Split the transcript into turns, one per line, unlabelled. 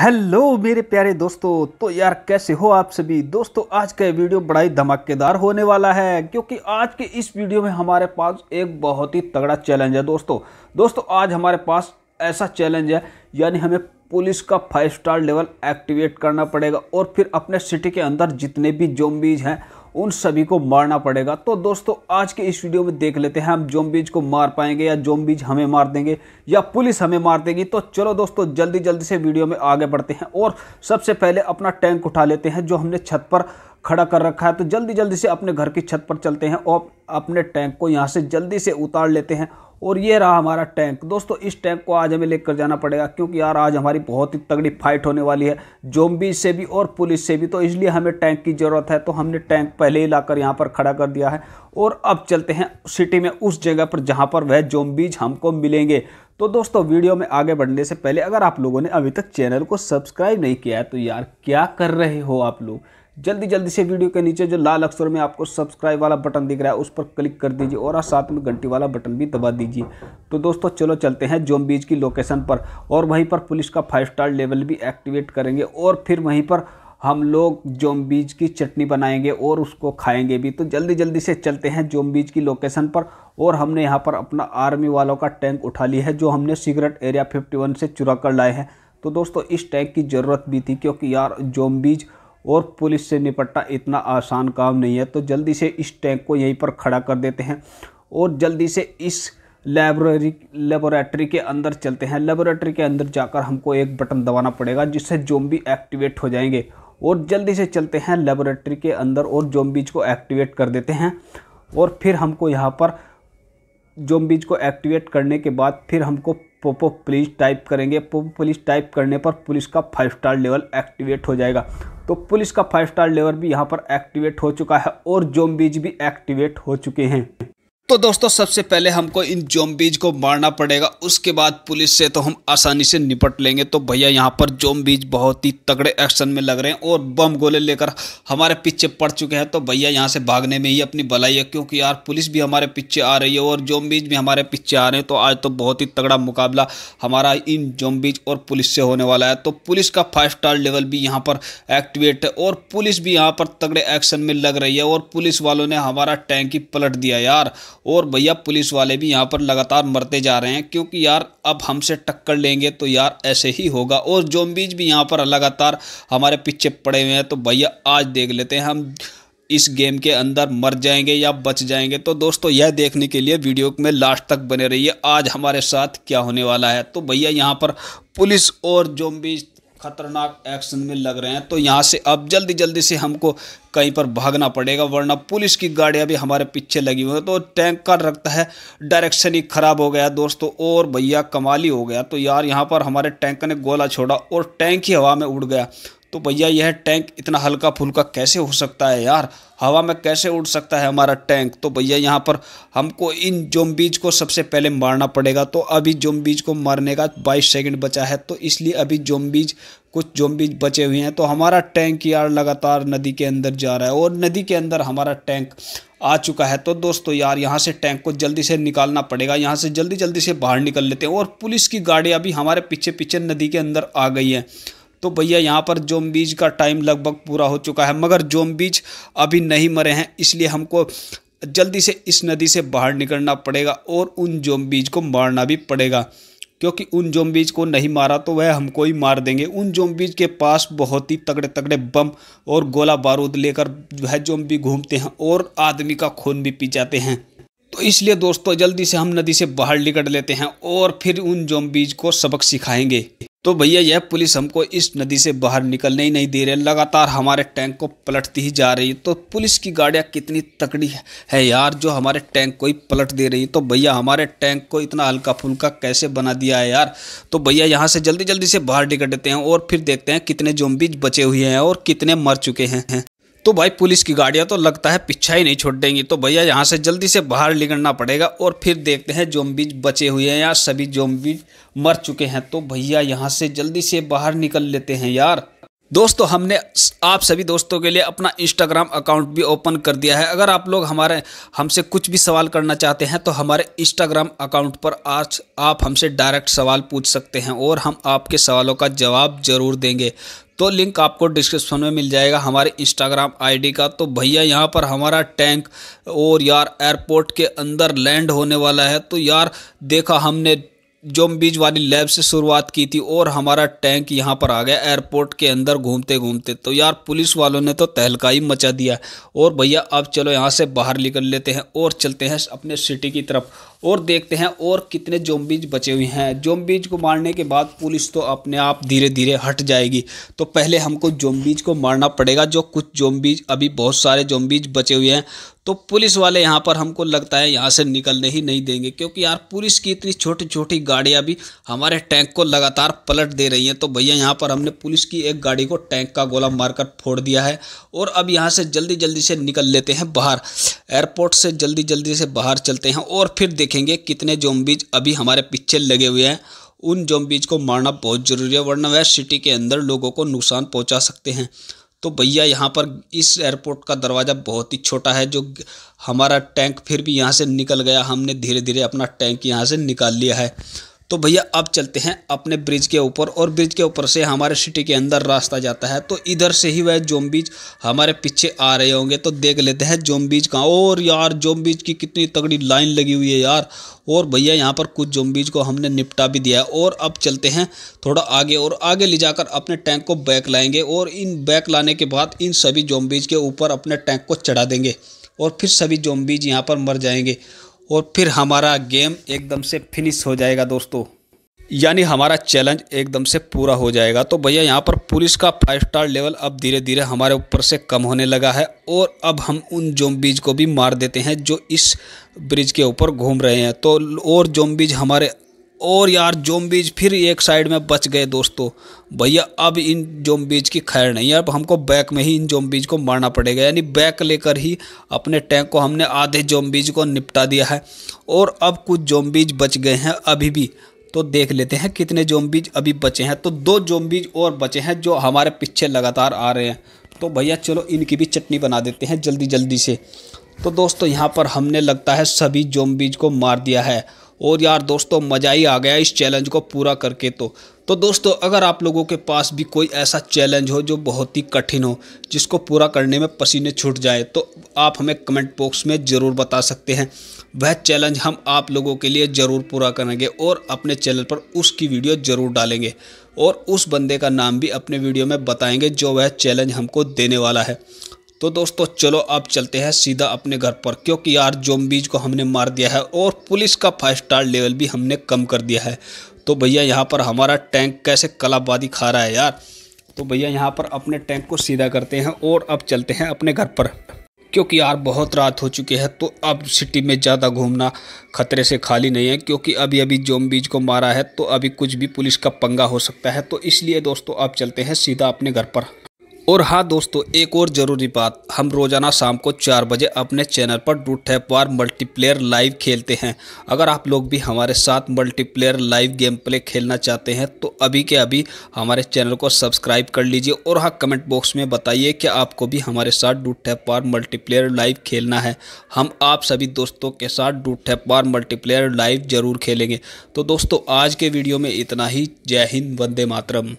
hello मेरे प्यारे दोस्तों तो यार कैसे हो आप सभी दोस्तों आज का वीडियो बड़ा ही धमाकेदार होने वाला है क्योंकि आज के इस वीडियो में हमारे पास एक बहुत ही तगड़ा चैलेंज है दोस्तों दोस्तों आज हमारे पास ऐसा चैलेंज है यानी हमें पुलिस का फाइव स्टार लेवल एक्टिवेट करना पड़ेगा और फिर अपने सिटी के अंदर जितने भी जोम्बीज हैं उन सभी को मारना पड़ेगा तो दोस्तों आज के इस वीडियो में देख लेते हैं हम जोम्बीज को मार पाएंगे या जोम्बीज हमें मार देंगे या पुलिस हमें मार देगी तो चलो दोस्तों जल्दी जल्दी से वीडियो में आगे बढ़ते हैं और सबसे पहले अपना टैंक उठा लेते हैं जो हमने छत पर खड़ा कर रखा है तो जल्दी जल्दी से अपने घर की छत पर चलते हैं और अपने टैंक को यहाँ से जल्दी से उतार लेते हैं और ये रहा हमारा टैंक दोस्तों इस टैंक को आज हमें लेकर जाना पड़ेगा क्योंकि यार आज हमारी बहुत ही तगड़ी फाइट होने वाली है जोम्बी से भी और पुलिस से भी तो इसलिए हमें टैंक की ज़रूरत है तो हमने टैंक पहले ही लाकर यहाँ पर खड़ा कर दिया है और अब चलते हैं सिटी में उस जगह पर जहाँ पर वह जोम्बीज हमको मिलेंगे तो दोस्तों वीडियो में आगे बढ़ने से पहले अगर आप लोगों ने अभी तक चैनल को सब्सक्राइब नहीं किया है तो यार क्या कर रहे हो आप लोग जल्दी जल्दी से वीडियो के नीचे जो लाल अक्षर में आपको सब्सक्राइब वाला बटन दिख रहा है उस पर क्लिक कर दीजिए और साथ में घंटी वाला बटन भी दबा दीजिए तो दोस्तों चलो चलते हैं जोम बीच की लोकेशन पर और वहीं पर पुलिस का फाइव स्टार लेवल भी एक्टिवेट करेंगे और फिर वहीं पर हम लोग जोम बीच की चटनी बनाएंगे और उसको खाएंगे भी तो जल्दी जल्दी से चलते हैं जोम बीच की लोकेशन पर और हमने यहाँ पर अपना आर्मी वालों का टैंक उठा लिया है जो हमने सिगरेट एरिया 51 से चुरा कर लाए हैं तो दोस्तों इस टैंक की ज़रूरत भी थी क्योंकि यार जोम्बीज और पुलिस से निपटना इतना आसान काम नहीं है तो जल्दी से इस टैंक को यहीं पर खड़ा कर देते हैं और जल्दी से इस लेबोरेटरी लेबोरेटरी के अंदर चलते हैं लेबोरेटरी के अंदर जाकर हमको एक बटन दबाना पड़ेगा जिससे जोम्बी एक्टिवेट हो जाएंगे और जल्दी से चलते हैं लेबोरेटरी के अंदर और जोम्बीज को एक्टिवेट कर देते हैं और फिर हमको यहाँ पर जोम्बीज को एक्टिवेट करने के बाद फिर हमको पोपो पुलिस टाइप करेंगे पोपो पुलिस टाइप करने पर पुलिस का फाइव स्टार लेवल एक्टिवेट हो जाएगा तो पुलिस का फाइव स्टार लेवल भी यहाँ पर एक्टिवेट हो चुका है और जोम्बीज भी एक्टिवेट हो चुके हैं तो दोस्तों सबसे पहले हमको इन जोम्बीज को मारना पड़ेगा उसके बाद पुलिस से तो हम आसानी से निपट लेंगे तो भैया यहाँ पर जोम्बीज बहुत ही तगड़े एक्शन में लग रहे हैं और बम गोले लेकर हमारे पीछे पड़ चुके हैं तो भैया यहाँ से भागने में ही अपनी भलाई है क्योंकि यार पुलिस भी हमारे पीछे आ रही है और जोम्बीज भी हमारे पीछे आ रहे हैं तो आज तो बहुत ही तगड़ा मुकाबला हमारा इन जोम्बीज और पुलिस से होने वाला है तो पुलिस का फाइव स्टार लेवल भी यहाँ पर एक्टिवेट है और पुलिस भी यहाँ पर तगड़े एक्शन में लग रही है और पुलिस वालों ने हमारा टैंक ही पलट दिया यार और भैया पुलिस वाले भी यहाँ पर लगातार मरते जा रहे हैं क्योंकि यार अब हमसे टक्कर लेंगे तो यार ऐसे ही होगा और जोम्बीज भी यहाँ पर लगातार हमारे पीछे पड़े हुए हैं तो भैया आज देख लेते हैं हम इस गेम के अंदर मर जाएंगे या बच जाएंगे तो दोस्तों यह देखने के लिए वीडियो में लास्ट तक बने रहिए आज हमारे साथ क्या होने वाला है तो भैया यहाँ पर पुलिस और जोम्बीज खतरनाक एक्शन में लग रहे हैं तो यहाँ से अब जल्दी जल्दी से हमको कहीं पर भागना पड़ेगा वरना पुलिस की गाड़ियाँ भी हमारे पीछे लगी हुई हैं तो टैंक का रखता है डायरेक्शन ही ख़राब हो गया दोस्तों और भैया कमाली हो गया तो यार यहाँ पर हमारे टैंक ने गोला छोड़ा और टैंक ही हवा में उड़ गया तो भैया यह टैंक इतना हल्का फुल्का कैसे हो सकता है यार हवा में कैसे उड़ सकता है हमारा टैंक तो भैया यहाँ पर हमको इन जोम्बीज को सबसे पहले मारना पड़ेगा तो अभी जोम्बीज को मारने का 22 सेकंड बचा है तो इसलिए अभी जोम्बीज कुछ जोम्बीज बचे हुए हैं तो हमारा टैंक यार लगातार नदी के अंदर जा रहा है और नदी के अंदर हमारा टैंक आ चुका है तो दोस्तों यार यहाँ से टैंक को जल्दी से निकालना पड़ेगा यहाँ से जल्दी जल्दी से बाहर निकल लेते हैं और पुलिस की गाड़ियाँ अभी हमारे पीछे पीछे नदी के अंदर आ गई है तो भैया यहाँ पर जोम्बीज का टाइम लगभग पूरा हो चुका है मगर जोम्बीज अभी नहीं मरे हैं इसलिए हमको जल्दी से इस नदी से बाहर निकलना पड़ेगा और उन जोम्बीज को मारना भी पड़ेगा क्योंकि उन जोम्बीज को नहीं मारा तो वह हमको ही मार देंगे उन जोम्बीज के पास बहुत ही तगड़े तगड़े बम और गोला बारूद लेकर वह जोम्बी घूमते हैं और आदमी का खून भी पी जाते हैं तो इसलिए दोस्तों जल्दी से हम नदी से बाहर निकल लेते हैं और फिर उन जोम्बीज को सबक सिखाएंगे तो भैया यह पुलिस हमको इस नदी से बाहर निकलने ही नहीं दे रही लगातार हमारे टैंक को पलटती ही जा रही है तो पुलिस की गाड़ियाँ कितनी तकड़ी है यार जो हमारे टैंक को ही पलट दे रही है तो भैया हमारे टैंक को इतना हल्का फुल्का कैसे बना दिया है यार तो भैया यहाँ से जल्दी जल्दी से बाहर निकल देते हैं और फिर देखते हैं कितने जोम्बिज बचे हुए हैं और कितने मर चुके हैं तो भाई पुलिस की गाड़ियाँ तो लगता है पीछा ही नहीं छोड़ देंगी तो भैया यहाँ से जल्दी से बाहर निकलना पड़ेगा और फिर देखते हैं जोम्बीज बचे हुए हैं या सभी जोम्बीज मर चुके हैं तो भैया यहाँ से जल्दी से बाहर निकल लेते हैं यार दोस्तों हमने आप सभी दोस्तों के लिए अपना इंस्टाग्राम अकाउंट भी ओपन कर दिया है अगर आप लोग हमारे हमसे कुछ भी सवाल करना चाहते हैं तो हमारे इंस्टाग्राम अकाउंट पर आज आप हमसे डायरेक्ट सवाल पूछ सकते हैं और हम आपके सवालों का जवाब ज़रूर देंगे तो लिंक आपको डिस्क्रिप्शन में मिल जाएगा हमारे इंस्टाग्राम आईडी का तो भैया यहाँ पर हमारा टैंक और यार एयरपोर्ट के अंदर लैंड होने वाला है तो यार देखा हमने जोम बीज वाली लैब से शुरुआत की थी और हमारा टैंक यहाँ पर आ गया एयरपोर्ट के अंदर घूमते घूमते तो यार पुलिस वालों ने तो तहलका ही मचा दिया और भैया अब चलो यहाँ से बाहर निकल लेते हैं और चलते हैं अपने सिटी की तरफ और देखते हैं और कितने जोम्बीज बचे हुए हैं जोम्बीज को मारने के बाद पुलिस तो अपने आप धीरे धीरे हट जाएगी तो पहले हमको जोम्बीज को मारना पड़ेगा जो कुछ जोम्बीज अभी बहुत सारे जोम्बीज बचे हुए हैं तो पुलिस वाले यहाँ पर हमको लगता है यहाँ से निकलने ही नहीं देंगे क्योंकि यार पुलिस की इतनी छोटी छोटी गाड़ियाँ भी हमारे टैंक को लगातार पलट दे रही हैं तो भैया यहाँ पर हमने पुलिस की एक गाड़ी को टैंक का गोला मारकर फोड़ दिया है और अब यहाँ से जल्दी जल्दी से निकल लेते हैं बाहर एयरपोर्ट से जल्दी जल्दी से बाहर चलते हैं और फिर देखेंगे कितने जोम्बीज अभी हमारे पीछे लगे हुए हैं उन जोम्बीज को मारना बहुत ज़रूरी है वरना वह सिटी के अंदर लोगों को नुकसान पहुँचा सकते हैं तो भैया यहाँ पर इस एयरपोर्ट का दरवाज़ा बहुत ही छोटा है जो हमारा टैंक फिर भी यहाँ से निकल गया हमने धीरे धीरे अपना टैंक यहाँ से निकाल लिया है तो भैया अब चलते हैं अपने ब्रिज के ऊपर और ब्रिज के ऊपर से हमारे सिटी के अंदर रास्ता जाता है तो इधर से ही वह जोम्बीज हमारे पीछे आ रहे होंगे तो देख लेते हैं जोम्बीज कहाँ और यार जोम्बीज की कितनी तगड़ी लाइन लगी हुई है यार और भैया यहाँ पर कुछ जोम्बीज को हमने निपटा भी दिया है और अब चलते हैं थोड़ा आगे और आगे ले जाकर अपने टैंक को बैक लाएंगे और इन बैक लाने के बाद इन सभी जोम्बीज के ऊपर अपने टैंक को चढ़ा देंगे और फिर सभी जोम्बीज यहाँ पर मर जाएंगे और फिर हमारा गेम एकदम से फिनिश हो जाएगा दोस्तों यानी हमारा चैलेंज एकदम से पूरा हो जाएगा तो भैया यहाँ पर पुलिस का फाइव स्टार लेवल अब धीरे धीरे हमारे ऊपर से कम होने लगा है और अब हम उन जोम्बीज को भी मार देते हैं जो इस ब्रिज के ऊपर घूम रहे हैं तो और जोम्बीज हमारे और यार जोम्बीज फिर एक साइड में बच गए दोस्तों भैया अब इन जोम्बीज की खैर नहीं है अब हमको बैक में ही इन जोम्बीज को मारना पड़ेगा यानी बैक लेकर ही अपने टैंक को हमने आधे जोम्बीज को निपटा दिया है और अब कुछ जोम्बीज बच गए हैं अभी भी तो देख लेते हैं कितने जोम्बीज अभी बचे हैं तो दो जोम्बीज और बचे हैं जो हमारे पीछे लगातार आ रहे हैं तो भैया चलो इनकी भी चटनी बना देते हैं जल्दी जल्दी से तो दोस्तों यहाँ पर हमने लगता है सभी जोम्बीज को मार दिया है और यार दोस्तों मज़ा ही आ गया इस चैलेंज को पूरा करके तो तो दोस्तों अगर आप लोगों के पास भी कोई ऐसा चैलेंज हो जो बहुत ही कठिन हो जिसको पूरा करने में पसीने छूट जाए तो आप हमें कमेंट बॉक्स में ज़रूर बता सकते हैं वह चैलेंज हम आप लोगों के लिए ज़रूर पूरा करेंगे और अपने चैनल पर उसकी वीडियो ज़रूर डालेंगे और उस बंदे का नाम भी अपने वीडियो में बताएंगे जो वह चैलेंज हमको देने वाला है तो दोस्तों चलो अब चलते हैं सीधा अपने घर पर क्योंकि यार जोम्बीज को हमने मार दिया है और पुलिस का फाइव स्टार लेवल भी हमने कम कर दिया है तो भैया यहाँ पर हमारा टैंक कैसे कलाबादी खा रहा है यार तो भैया यहाँ पर अपने टैंक को सीधा करते हैं और अब चलते हैं अपने घर पर क्योंकि यार बहुत रात हो चुकी है तो अब सिटी में ज़्यादा घूमना खतरे से खाली नहीं है क्योंकि अभी अभी जोम्बीज को मारा है तो अभी कुछ भी पुलिस का पंगा हो सकता है तो इसलिए दोस्तों अब चलते हैं सीधा अपने घर पर और हाँ दोस्तों एक और ज़रूरी बात हम रोज़ाना शाम को चार बजे अपने चैनल पर Dude Theft War multiplayer live खेलते हैं अगर आप लोग भी हमारे साथ मल्टीप्लेयर लाइव गेम प्ले खेलना चाहते हैं तो अभी के अभी हमारे चैनल को सब्सक्राइब कर लीजिए और हाँ कमेंट बॉक्स में बताइए कि आपको भी हमारे साथ Dude Theft War multiplayer live खेलना है हम आप सभी दोस्तों के साथ Dude Theft War multiplayer live ज़रूर खेलेंगे तो दोस्तों आज के वीडियो में इतना ही जय हिंद वंदे मातरम